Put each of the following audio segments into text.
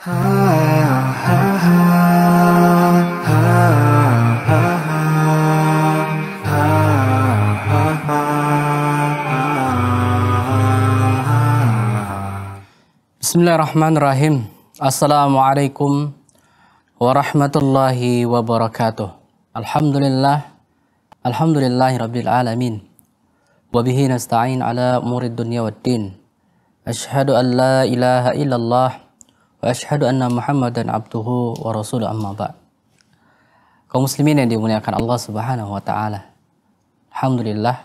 بسم الله الرحمن الرحيم السلام عليكم ورحمة الله وبركاته الحمد لله الحمد لله رب العالمين وبه نستعين على أمور الدنيا والدين أشهد أن لا إله إلا الله wa وأشهد أن abduhu wa ورسوله amma ba'd kaum muslimin yang dimuliakan Allah Subhanahu wa taala. Alhamdulillah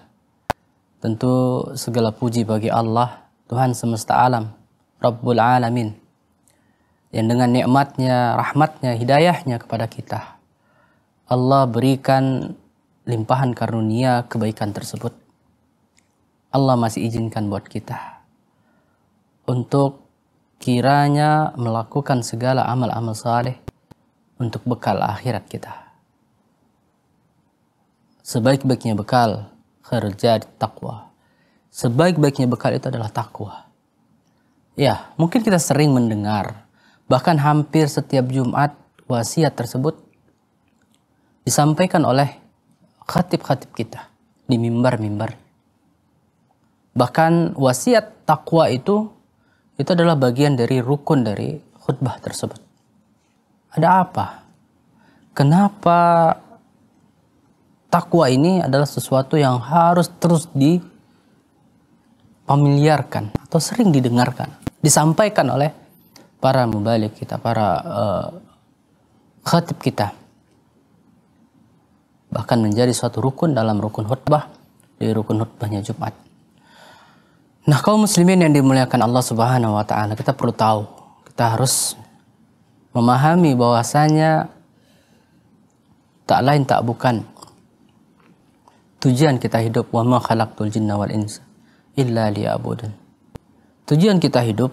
tentu segala puji bagi Allah Tuhan semesta alam Rabbul Alamin yang dengan nikmatnya, rahmatnya, hidayahnya kepada kita Allah berikan limpahan karunia kebaikan tersebut. Allah masih izinkan buat kita untuk kiranya melakukan segala amal-amal saleh untuk bekal akhirat kita. Sebaik-baiknya bekal kerja di takwa. Sebaik-baiknya bekal itu adalah takwa. Ya, mungkin kita sering mendengar, bahkan hampir setiap Jumat wasiat tersebut disampaikan oleh khatib-khatib kita di mimbar-mimbar. Bahkan wasiat takwa itu itu adalah bagian dari rukun dari khutbah tersebut. Ada apa? Kenapa takwa ini adalah sesuatu yang harus terus dipamiliarkan atau sering didengarkan, disampaikan oleh para mubalik kita, para uh, khatib kita. Bahkan menjadi suatu rukun dalam rukun khutbah, di rukun khutbahnya Jumat. Nah, kaum muslimin yang dimuliakan Allah Subhanahu wa taala, kita perlu tahu, kita harus memahami bahwasanya tak lain tak bukan tujuan kita hidup wa ma khalaqtul jinna wal insa illa liya'budun. Tujuan kita hidup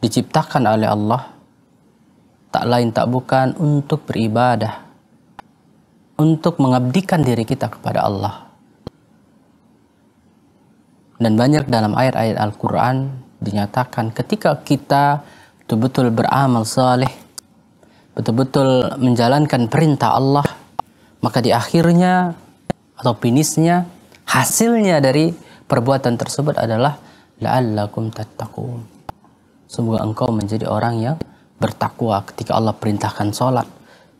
diciptakan oleh Allah tak lain tak bukan untuk beribadah, untuk mengabdikan diri kita kepada Allah dan banyak dalam ayat-ayat Al-Quran dinyatakan ketika kita betul-betul beramal saleh, betul-betul menjalankan perintah Allah, maka di akhirnya atau finishnya, hasilnya dari perbuatan tersebut adalah la'allakum tattaqun. Semoga engkau menjadi orang yang bertakwa ketika Allah perintahkan sholat,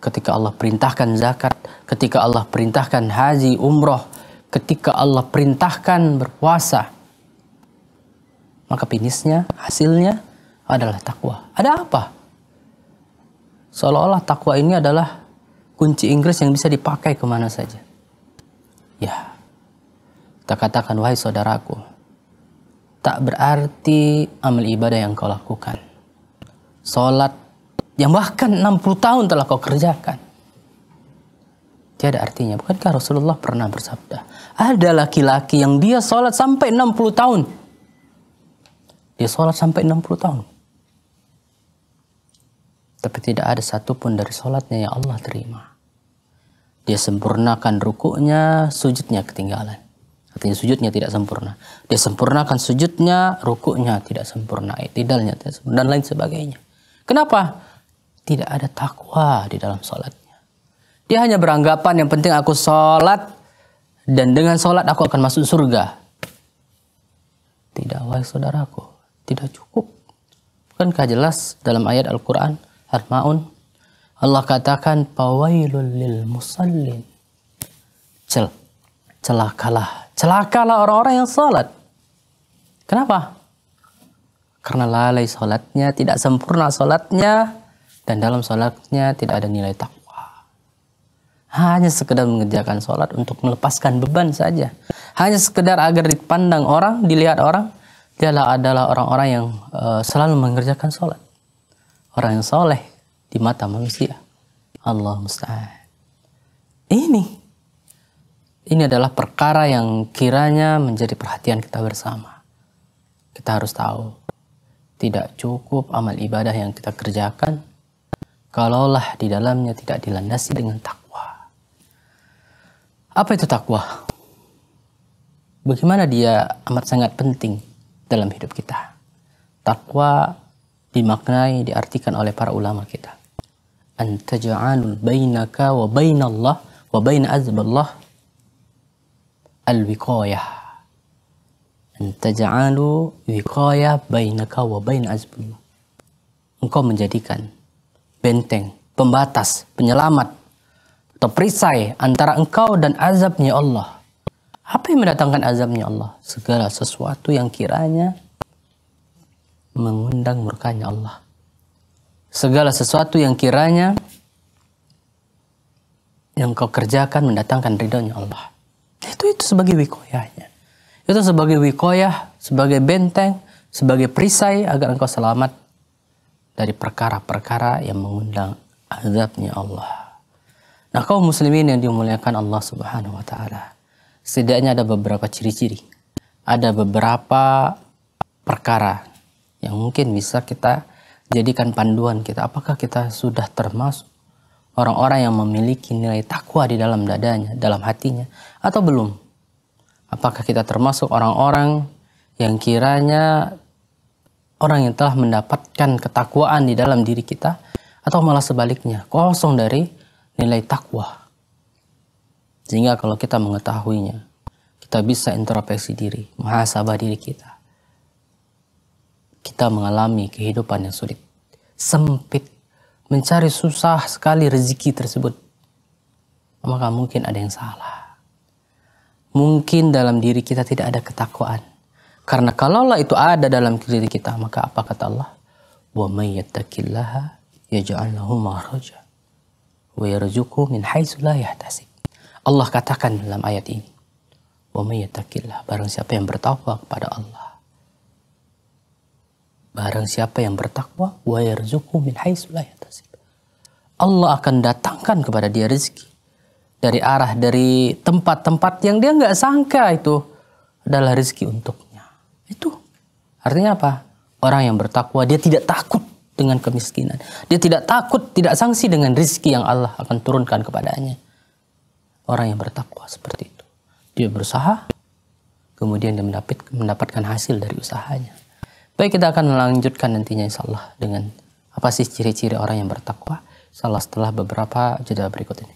ketika Allah perintahkan zakat, ketika Allah perintahkan haji, umroh, ketika Allah perintahkan berpuasa, maka finishnya, hasilnya adalah takwa. Ada apa? Seolah-olah takwa ini adalah kunci Inggris yang bisa dipakai kemana saja. Ya, kita katakan, wahai saudaraku, tak berarti amal ibadah yang kau lakukan. Sholat yang bahkan 60 tahun telah kau kerjakan. Tiada artinya. Bukankah Rasulullah pernah bersabda? Ada laki-laki yang dia sholat sampai 60 tahun. Dia sholat sampai 60 tahun. Tapi tidak ada satupun dari sholatnya yang Allah terima. Dia sempurnakan rukuknya, sujudnya ketinggalan. Artinya sujudnya tidak sempurna. Dia sempurnakan sujudnya, rukuknya tidak sempurna, tidalnya tidak sempurna, dan lain sebagainya. Kenapa? Tidak ada takwa di dalam sholatnya. Dia hanya beranggapan yang penting aku sholat, dan dengan sholat aku akan masuk surga. Tidak, wahai saudaraku, tidak cukup. Bukankah jelas dalam ayat Al-Quran, Harmaun, Allah katakan, Pawailul lil musallin. Cel, celakalah. Celakalah orang-orang yang sholat. Kenapa? Karena lalai sholatnya, tidak sempurna sholatnya, dan dalam sholatnya tidak ada nilai takut hanya sekedar mengerjakan sholat untuk melepaskan beban saja. Hanya sekedar agar dipandang orang, dilihat orang, dialah adalah orang-orang yang uh, selalu mengerjakan sholat. Orang yang soleh di mata manusia. Allah musta'an. Ini. Ini adalah perkara yang kiranya menjadi perhatian kita bersama. Kita harus tahu. Tidak cukup amal ibadah yang kita kerjakan. Kalaulah di dalamnya tidak dilandasi dengan takut. Apa itu takwa? Bagaimana dia amat sangat penting dalam hidup kita? Takwa dimaknai, diartikan oleh para ulama kita. Antaja'alul bainaka wa bainallah wa bain azballah al-wiqayah. Antaja'alu wiqayah bainaka wa bain azballah. Engkau menjadikan benteng, pembatas, penyelamat atau perisai antara engkau dan azabnya Allah. Apa yang mendatangkan azabnya Allah? Segala sesuatu yang kiranya mengundang murkanya Allah. Segala sesuatu yang kiranya yang kau kerjakan mendatangkan ridhonya Allah. Itu itu sebagai wikoyahnya. Itu sebagai wikoyah, sebagai benteng, sebagai perisai agar engkau selamat dari perkara-perkara yang mengundang azabnya Allah. Nah, kaum muslimin yang dimuliakan Allah Subhanahu wa taala. Setidaknya ada beberapa ciri-ciri. Ada beberapa perkara yang mungkin bisa kita jadikan panduan kita. Apakah kita sudah termasuk orang-orang yang memiliki nilai takwa di dalam dadanya, dalam hatinya atau belum? Apakah kita termasuk orang-orang yang kiranya orang yang telah mendapatkan ketakwaan di dalam diri kita atau malah sebaliknya, kosong dari nilai takwa. Sehingga kalau kita mengetahuinya, kita bisa introspeksi diri, muhasabah diri kita. Kita mengalami kehidupan yang sulit, sempit, mencari susah sekali rezeki tersebut. Maka mungkin ada yang salah. Mungkin dalam diri kita tidak ada ketakwaan. Karena kalau allah itu ada dalam diri kita, maka apa kata Allah? Wa may ya yaj'al wa min haitsu la Allah katakan dalam ayat ini, "Wa may yattaqillah," barang siapa yang bertakwa kepada Allah. Barang siapa yang bertakwa, wa min haitsu la Allah akan datangkan kepada dia rezeki dari arah dari tempat-tempat yang dia nggak sangka itu adalah rezeki untuknya. Itu artinya apa? Orang yang bertakwa dia tidak takut dengan kemiskinan. Dia tidak takut, tidak sangsi dengan rizki yang Allah akan turunkan kepadanya. Orang yang bertakwa seperti itu. Dia berusaha, kemudian dia mendapat, mendapatkan hasil dari usahanya. Baik kita akan melanjutkan nantinya insya Allah dengan apa sih ciri-ciri orang yang bertakwa. Salah setelah beberapa jeda berikut ini.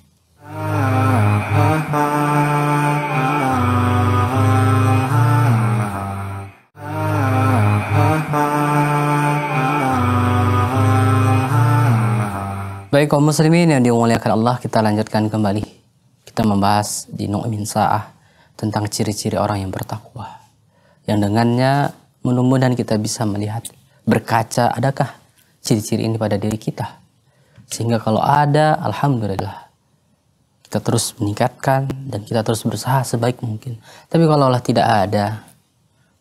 Baik kaum muslimin yang dimuliakan Allah, kita lanjutkan kembali. Kita membahas di Nu'min Sa'ah tentang ciri-ciri orang yang bertakwa. Yang dengannya mudah-mudahan kita bisa melihat berkaca adakah ciri-ciri ini pada diri kita. Sehingga kalau ada, Alhamdulillah. Kita terus meningkatkan dan kita terus berusaha sebaik mungkin. Tapi kalau Allah tidak ada,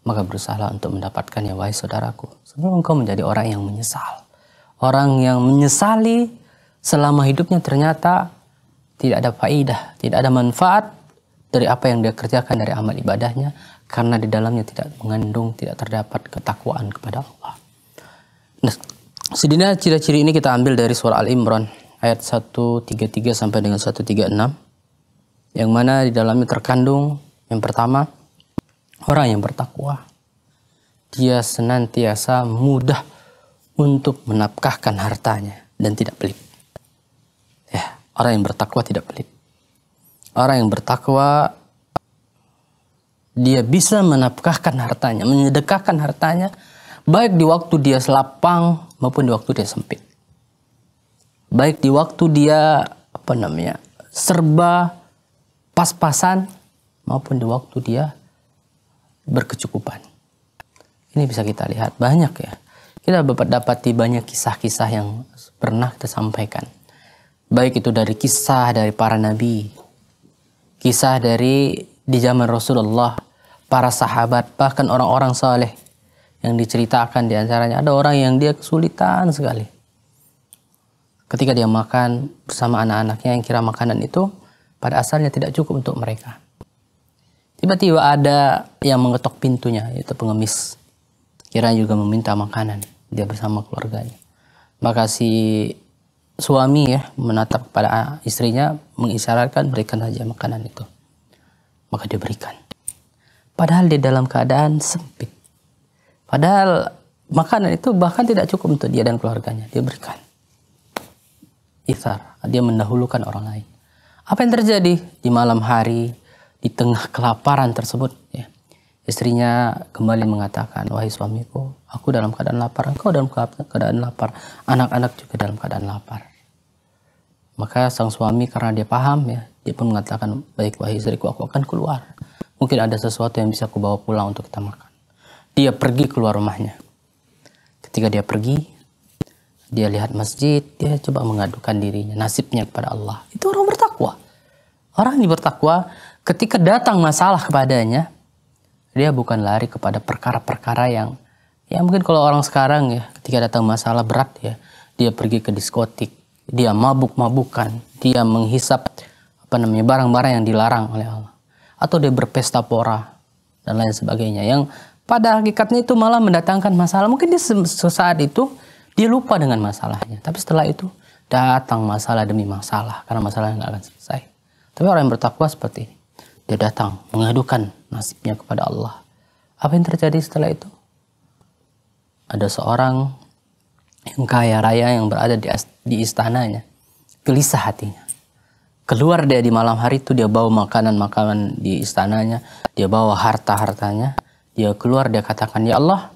maka berusaha untuk mendapatkan ya wahai saudaraku. Sebelum engkau menjadi orang yang menyesal. Orang yang menyesali selama hidupnya ternyata tidak ada faidah, tidak ada manfaat dari apa yang dia kerjakan dari amal ibadahnya karena di dalamnya tidak mengandung, tidak terdapat ketakwaan kepada Allah. Nah, sedina ciri-ciri ini kita ambil dari surah Al-Imran ayat 133 sampai dengan 136 yang mana di dalamnya terkandung yang pertama orang yang bertakwa dia senantiasa mudah untuk menapkahkan hartanya dan tidak pelit. Orang yang bertakwa tidak pelit. Orang yang bertakwa dia bisa menafkahkan hartanya, menyedekahkan hartanya baik di waktu dia selapang maupun di waktu dia sempit. Baik di waktu dia apa namanya? serba pas-pasan maupun di waktu dia berkecukupan. Ini bisa kita lihat banyak ya. Kita dapat dapati banyak kisah-kisah yang pernah kita sampaikan. Baik itu dari kisah dari para nabi, kisah dari di zaman Rasulullah, para sahabat, bahkan orang-orang saleh yang diceritakan di antaranya ada orang yang dia kesulitan sekali. Ketika dia makan bersama anak-anaknya yang kira makanan itu pada asalnya tidak cukup untuk mereka. Tiba-tiba ada yang mengetok pintunya, yaitu pengemis. Kira juga meminta makanan, dia bersama keluarganya. Maka si suami ya menatap kepada istrinya mengisyaratkan berikan saja makanan itu. Maka dia berikan. Padahal dia dalam keadaan sempit. Padahal makanan itu bahkan tidak cukup untuk dia dan keluarganya. Dia berikan. isar dia mendahulukan orang lain. Apa yang terjadi di malam hari, di tengah kelaparan tersebut? Ya, istrinya kembali mengatakan, wahai suamiku, aku dalam keadaan lapar, engkau dalam keadaan lapar, anak-anak juga dalam keadaan lapar. Maka sang suami karena dia paham ya, dia pun mengatakan, baik wahai istriku aku akan keluar. Mungkin ada sesuatu yang bisa aku bawa pulang untuk kita makan. Dia pergi keluar rumahnya. Ketika dia pergi, dia lihat masjid, dia coba mengadukan dirinya, nasibnya kepada Allah. Itu orang bertakwa. Orang yang bertakwa ketika datang masalah kepadanya, dia bukan lari kepada perkara-perkara yang ya mungkin kalau orang sekarang ya ketika datang masalah berat ya, dia pergi ke diskotik, dia mabuk-mabukan, dia menghisap apa namanya barang-barang yang dilarang oleh Allah, atau dia berpesta pora dan lain sebagainya yang pada hakikatnya itu malah mendatangkan masalah. Mungkin dia sesaat itu dia lupa dengan masalahnya, tapi setelah itu datang masalah demi masalah karena masalahnya nggak akan selesai. Tapi orang yang bertakwa seperti ini, dia datang mengadukan nasibnya kepada Allah. Apa yang terjadi setelah itu? Ada seorang yang kaya raya yang berada di, di istananya. Gelisah hatinya. Keluar dia di malam hari itu dia bawa makanan-makanan di istananya, dia bawa harta-hartanya. Dia keluar dia katakan, "Ya Allah,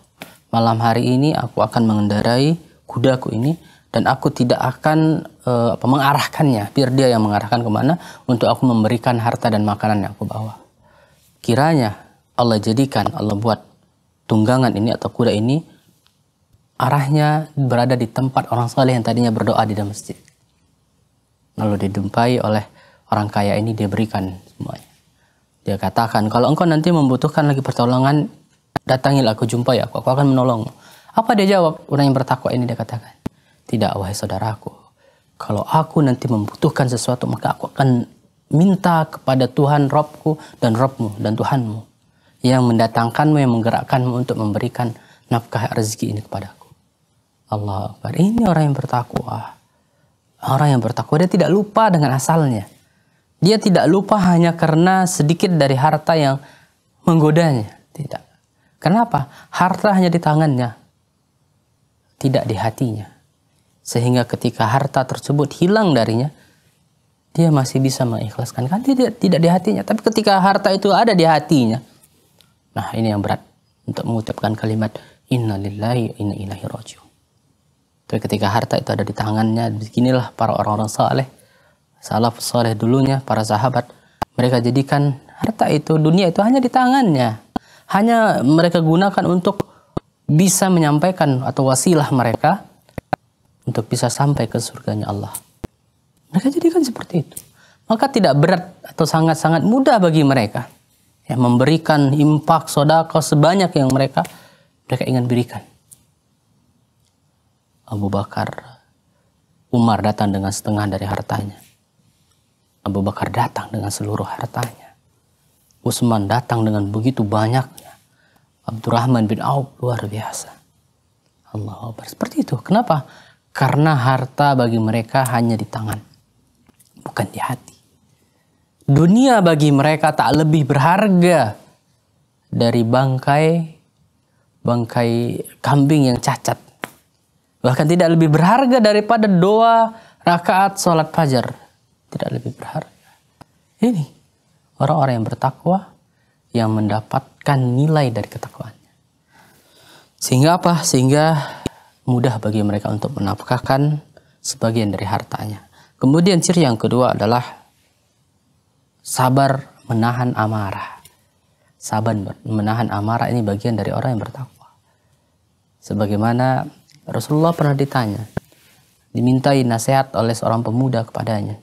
malam hari ini aku akan mengendarai kudaku ini dan aku tidak akan uh, apa, mengarahkannya biar dia yang mengarahkan kemana untuk aku memberikan harta dan makanan yang aku bawa kiranya Allah jadikan Allah buat tunggangan ini atau kuda ini arahnya berada di tempat orang sekali yang tadinya berdoa di dalam masjid. Lalu didumpai oleh orang kaya ini dia berikan semuanya. Dia katakan, kalau engkau nanti membutuhkan lagi pertolongan, datangilah aku jumpai aku, aku akan menolongmu. Apa dia jawab? Orang yang bertakwa ini dia katakan, tidak wahai saudaraku, kalau aku nanti membutuhkan sesuatu maka aku akan minta kepada Tuhan Robku dan Robmu dan Tuhanmu yang mendatangkanmu yang menggerakkanmu untuk memberikan nafkah rezeki ini kepadaku. Allah Akbar. Ini orang yang bertakwa. Orang yang bertakwa dia tidak lupa dengan asalnya. Dia tidak lupa hanya karena sedikit dari harta yang menggodanya. Tidak. Kenapa? Harta hanya di tangannya. Tidak di hatinya. Sehingga ketika harta tersebut hilang darinya, dia masih bisa mengikhlaskan. Kan tidak, tidak di hatinya. Tapi ketika harta itu ada di hatinya, nah ini yang berat untuk mengucapkan kalimat, Inna lillahi inna ilahi rojiun. Tapi ketika harta itu ada di tangannya, beginilah para orang-orang saleh, salaf saleh dulunya, para sahabat, mereka jadikan harta itu, dunia itu hanya di tangannya. Hanya mereka gunakan untuk bisa menyampaikan atau wasilah mereka untuk bisa sampai ke surganya Allah. Mereka jadikan seperti itu. Maka tidak berat atau sangat-sangat mudah bagi mereka yang memberikan impak sodako sebanyak yang mereka mereka ingin berikan. Abu Bakar, Umar datang dengan setengah dari hartanya. Abu Bakar datang dengan seluruh hartanya. Utsman datang dengan begitu banyaknya. Abdurrahman bin Auf luar biasa. Allah Akbar. Seperti itu. Kenapa? Karena harta bagi mereka hanya di tangan. Bukan di hati. Dunia bagi mereka tak lebih berharga dari bangkai bangkai kambing yang cacat. Bahkan tidak lebih berharga daripada doa rakaat sholat fajar. Tidak lebih berharga. Ini orang-orang yang bertakwa yang mendapatkan nilai dari ketakwaannya. Sehingga apa? Sehingga mudah bagi mereka untuk menafkahkan sebagian dari hartanya. Kemudian ciri yang kedua adalah sabar menahan amarah. Sabar menahan amarah ini bagian dari orang yang bertakwa. Sebagaimana Rasulullah pernah ditanya, dimintai nasihat oleh seorang pemuda kepadanya.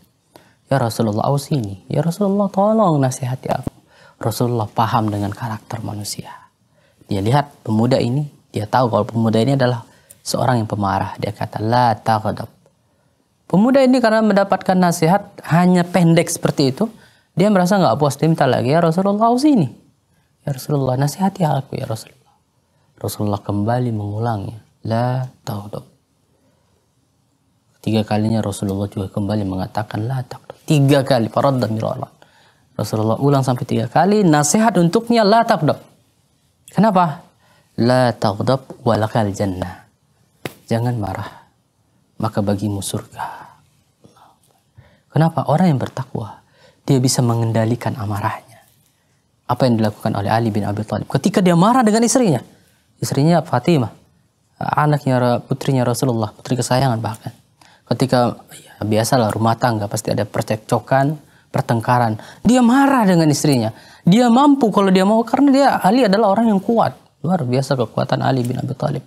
Ya Rasulullah, sini. Ya Rasulullah, tolong nasihati aku. Rasulullah paham dengan karakter manusia. Dia lihat pemuda ini, dia tahu kalau pemuda ini adalah seorang yang pemarah. Dia kata, la taqadab. Pemuda ini karena mendapatkan nasihat hanya pendek seperti itu, dia merasa nggak puas, dia minta lagi, ya Rasulullah, ini. Ya Rasulullah, nasihati aku ya Rasulullah. Rasulullah kembali mengulangnya la taghdab. Tiga kalinya Rasulullah juga kembali mengatakan la taghdab. Tiga kali faradda mirallah. Rasulullah ulang sampai tiga kali nasihat untuknya la taghdab. Kenapa? La taghdab walakal jannah. Jangan marah. Maka bagimu surga. Kenapa? Orang yang bertakwa. Dia bisa mengendalikan amarahnya. Apa yang dilakukan oleh Ali bin Abi Thalib. Ketika dia marah dengan istrinya. Istrinya Fatimah anaknya putrinya Rasulullah, putri kesayangan bahkan. Ketika ya, biasalah rumah tangga pasti ada percekcokan, pertengkaran. Dia marah dengan istrinya. Dia mampu kalau dia mau karena dia Ali adalah orang yang kuat. Luar biasa kekuatan Ali bin Abi Thalib.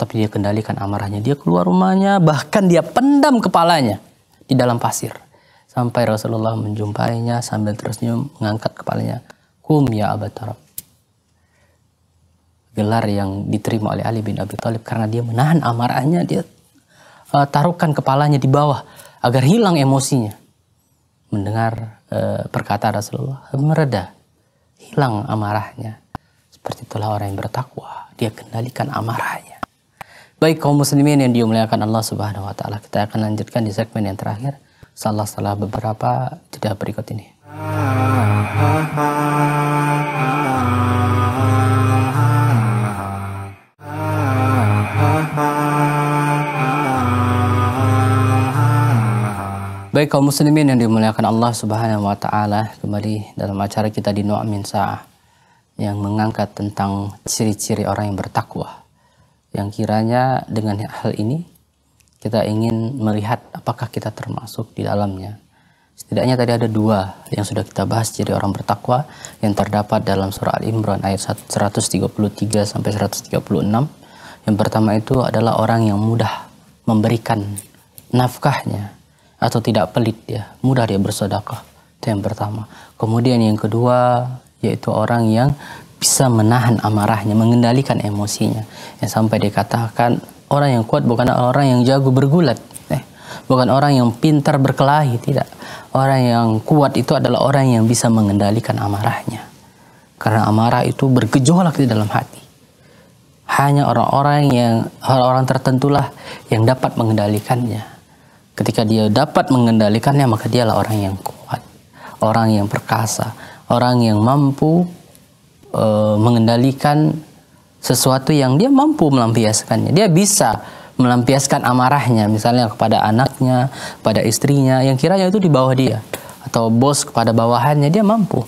Tapi dia kendalikan amarahnya. Dia keluar rumahnya, bahkan dia pendam kepalanya di dalam pasir. Sampai Rasulullah menjumpainya sambil terus mengangkat kepalanya. Kum ya tarab gelar yang diterima oleh Ali bin Abi Thalib karena dia menahan amarahnya dia uh, taruhkan kepalanya di bawah agar hilang emosinya mendengar uh, perkataan Rasulullah mereda hilang amarahnya seperti itulah orang yang bertakwa dia kendalikan amarahnya baik kaum muslimin yang dimuliakan Allah Subhanahu wa taala kita akan lanjutkan di segmen yang terakhir salah-salah beberapa jeda berikut ini ah, ah, ah. Baik kaum muslimin yang dimuliakan Allah Subhanahu wa taala, kembali dalam acara kita di Nu'min Sa'ah yang mengangkat tentang ciri-ciri orang yang bertakwa. Yang kiranya dengan hal ini kita ingin melihat apakah kita termasuk di dalamnya. Setidaknya tadi ada dua yang sudah kita bahas ciri orang bertakwa yang terdapat dalam surah Al-Imran ayat 133 sampai 136. Yang pertama itu adalah orang yang mudah memberikan nafkahnya atau tidak pelit ya, mudah dia bersedekah. Itu yang pertama. Kemudian yang kedua yaitu orang yang bisa menahan amarahnya, mengendalikan emosinya. Yang sampai dikatakan orang yang kuat bukan orang yang jago bergulat, eh, bukan orang yang pintar berkelahi, tidak. Orang yang kuat itu adalah orang yang bisa mengendalikan amarahnya. Karena amarah itu bergejolak di dalam hati. Hanya orang-orang yang orang-orang tertentulah yang dapat mengendalikannya. Ketika dia dapat mengendalikannya, maka dialah orang yang kuat, orang yang perkasa, orang yang mampu e, mengendalikan sesuatu yang dia mampu melampiaskannya. Dia bisa melampiaskan amarahnya, misalnya kepada anaknya, pada istrinya, yang kiranya itu di bawah dia, atau bos kepada bawahannya, dia mampu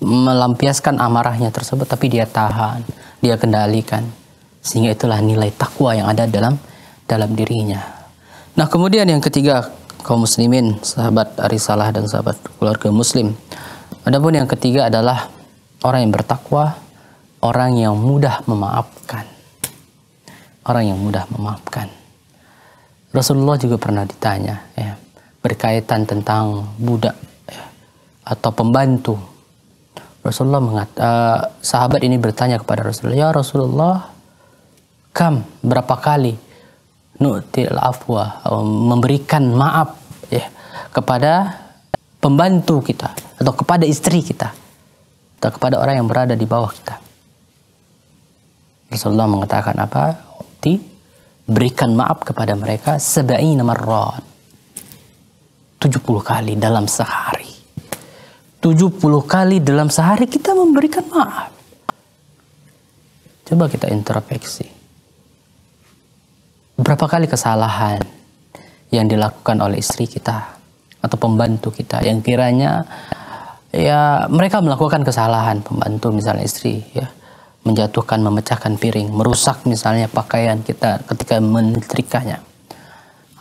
melampiaskan amarahnya tersebut, tapi dia tahan, dia kendalikan, sehingga itulah nilai takwa yang ada dalam dalam dirinya. Nah, kemudian yang ketiga, kaum muslimin, sahabat arisalah dan sahabat keluarga muslim. Adapun yang ketiga adalah orang yang bertakwa, orang yang mudah memaafkan. Orang yang mudah memaafkan. Rasulullah juga pernah ditanya ya, berkaitan tentang budak ya, atau pembantu. Rasulullah mengata, uh, eh, sahabat ini bertanya kepada Rasulullah, "Ya Rasulullah, kam berapa kali nu'til afwa um, memberikan maaf ya kepada pembantu kita atau kepada istri kita atau kepada orang yang berada di bawah kita. Rasulullah mengatakan apa? Di berikan maaf kepada mereka sebaik marrat. 70 kali dalam sehari. 70 kali dalam sehari kita memberikan maaf. Coba kita introspeksi berapa kali kesalahan yang dilakukan oleh istri kita atau pembantu kita yang kiranya ya mereka melakukan kesalahan pembantu misalnya istri ya menjatuhkan memecahkan piring merusak misalnya pakaian kita ketika menyetrikanya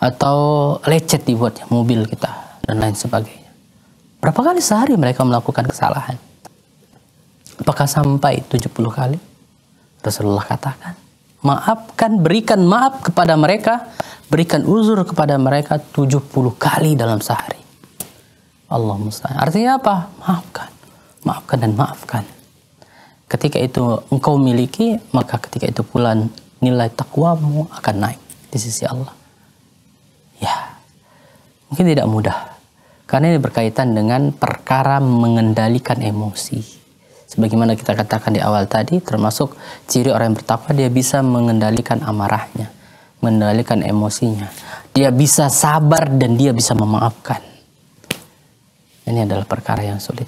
atau lecet dibuat mobil kita dan lain sebagainya berapa kali sehari mereka melakukan kesalahan apakah sampai 70 kali Rasulullah katakan maafkan, berikan maaf kepada mereka, berikan uzur kepada mereka 70 kali dalam sehari. Allah musta'an. Artinya apa? Maafkan. Maafkan dan maafkan. Ketika itu engkau miliki, maka ketika itu pula nilai takwamu akan naik di sisi Allah. Ya, mungkin tidak mudah. Karena ini berkaitan dengan perkara mengendalikan emosi Sebagaimana kita katakan di awal tadi, termasuk ciri orang yang bertakwa dia bisa mengendalikan amarahnya, mengendalikan emosinya. Dia bisa sabar dan dia bisa memaafkan. Ini adalah perkara yang sulit.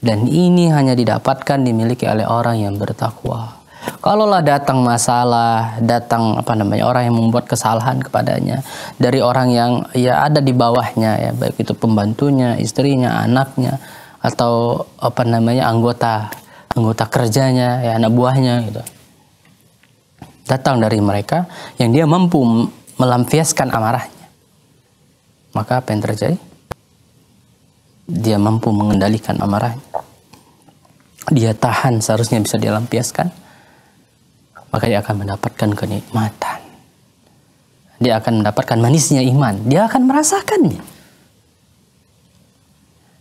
Dan ini hanya didapatkan dimiliki oleh orang yang bertakwa. Kalaulah datang masalah, datang apa namanya orang yang membuat kesalahan kepadanya dari orang yang ya ada di bawahnya ya, baik itu pembantunya, istrinya, anaknya, atau apa namanya anggota anggota kerjanya ya anak buahnya gitu datang dari mereka yang dia mampu melampiaskan amarahnya maka apa yang terjadi dia mampu mengendalikan amarahnya dia tahan seharusnya bisa dilampiaskan maka dia akan mendapatkan kenikmatan dia akan mendapatkan manisnya iman dia akan merasakannya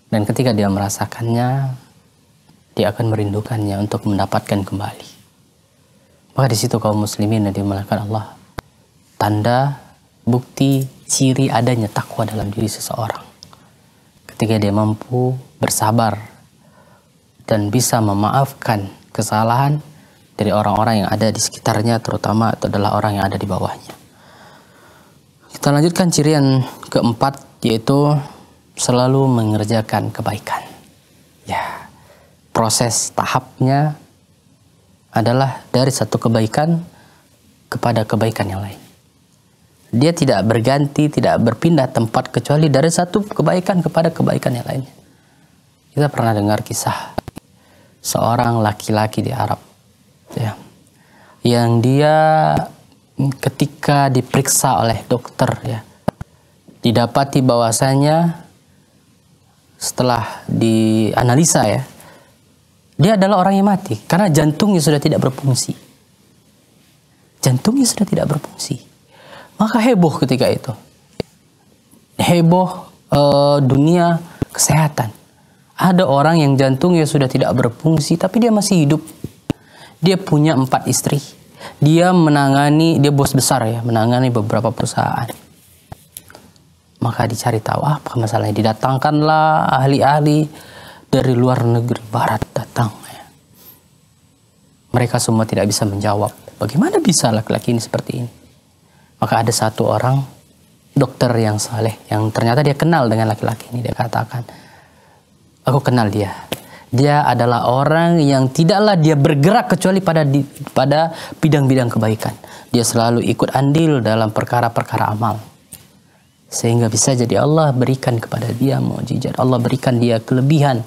dan ketika dia merasakannya, dia akan merindukannya untuk mendapatkan kembali. Maka di situ kaum muslimin yang dimulakan Allah, tanda, bukti, ciri adanya takwa dalam diri seseorang. Ketika dia mampu bersabar dan bisa memaafkan kesalahan dari orang-orang yang ada di sekitarnya, terutama itu adalah orang yang ada di bawahnya. Kita lanjutkan ciri yang keempat, yaitu selalu mengerjakan kebaikan. Ya, proses tahapnya adalah dari satu kebaikan kepada kebaikan yang lain. Dia tidak berganti, tidak berpindah tempat kecuali dari satu kebaikan kepada kebaikan yang lainnya. Kita pernah dengar kisah seorang laki-laki di Arab, ya, yang dia ketika diperiksa oleh dokter, ya, didapati bahwasanya setelah dianalisa ya, dia adalah orang yang mati karena jantungnya sudah tidak berfungsi. Jantungnya sudah tidak berfungsi. Maka heboh ketika itu. Heboh e, dunia kesehatan. Ada orang yang jantungnya sudah tidak berfungsi tapi dia masih hidup. Dia punya empat istri. Dia menangani, dia bos besar ya, menangani beberapa perusahaan maka dicari tahu apa ah, masalahnya didatangkanlah ahli-ahli dari luar negeri barat datang ya. mereka semua tidak bisa menjawab bagaimana bisa laki-laki ini seperti ini maka ada satu orang dokter yang saleh yang ternyata dia kenal dengan laki-laki ini dia katakan aku kenal dia dia adalah orang yang tidaklah dia bergerak kecuali pada di, pada bidang-bidang kebaikan. Dia selalu ikut andil dalam perkara-perkara amal sehingga bisa jadi Allah berikan kepada dia mukjizat. Allah berikan dia kelebihan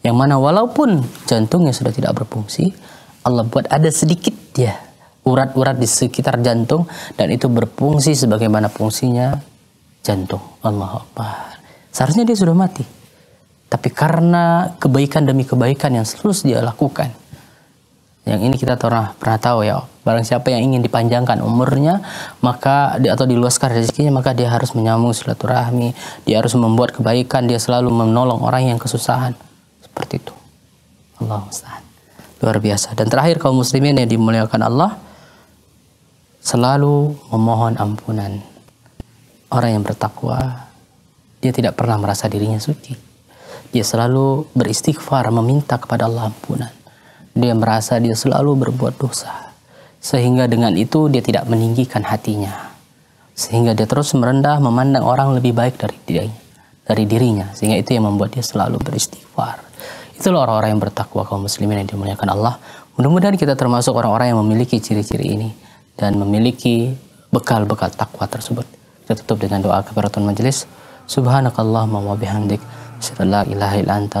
yang mana walaupun jantungnya sudah tidak berfungsi, Allah buat ada sedikit dia urat-urat di sekitar jantung dan itu berfungsi sebagaimana fungsinya jantung. Allah Akbar. Seharusnya dia sudah mati. Tapi karena kebaikan demi kebaikan yang terus dia lakukan, yang ini kita pernah pernah tahu ya. Barang siapa yang ingin dipanjangkan umurnya, maka atau diluaskan rezekinya, maka dia harus menyambung silaturahmi, dia harus membuat kebaikan, dia selalu menolong orang yang kesusahan. Seperti itu. Allah mustahil. Luar biasa. Dan terakhir kaum muslimin yang dimuliakan Allah, selalu memohon ampunan. Orang yang bertakwa, dia tidak pernah merasa dirinya suci. Dia selalu beristighfar meminta kepada Allah ampunan. Dia merasa dia selalu berbuat dosa. Sehingga dengan itu dia tidak meninggikan hatinya. Sehingga dia terus merendah memandang orang lebih baik dari dirinya. Dari dirinya. Sehingga itu yang membuat dia selalu beristighfar. Itulah orang-orang yang bertakwa kaum muslimin yang dimuliakan Allah. Mudah-mudahan kita termasuk orang-orang yang memiliki ciri-ciri ini dan memiliki bekal-bekal takwa tersebut. Kita tutup dengan doa kepada Tuhan majelis. Subhanakallahumma wa bihamdik. Asyhadu an la anta